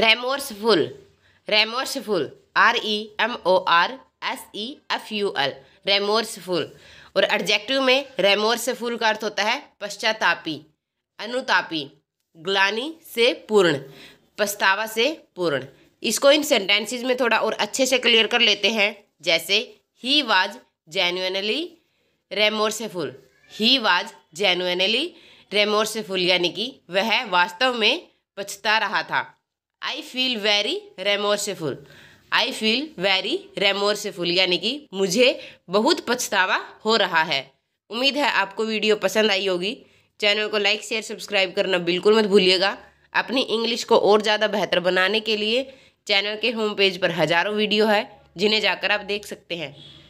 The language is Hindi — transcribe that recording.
रेमोर्सफुल remorseful R E M O R S E F U L remorseful और एडजेक्टिव में रेमोर्सफुल का अर्थ होता है पश्चातापी अनुतापी ग्लानी से पूर्ण पछतावा से पूर्ण इसको इन सेंटेंसेस में थोड़ा और अच्छे से क्लियर कर लेते हैं जैसे he was genuinely remorseful he was genuinely remorseful यानी कि वह वास्तव में पछता रहा था I feel very remorseful I feel very remorseful यानी कि मुझे बहुत पछतावा हो रहा है उम्मीद है आपको वीडियो पसंद आई होगी चैनल को लाइक शेयर सब्सक्राइब करना बिल्कुल मत भूलिएगा अपनी इंग्लिश को और ज़्यादा बेहतर बनाने के लिए चैनल के होम पेज पर हज़ारों वीडियो है जिन्हें जाकर आप देख सकते हैं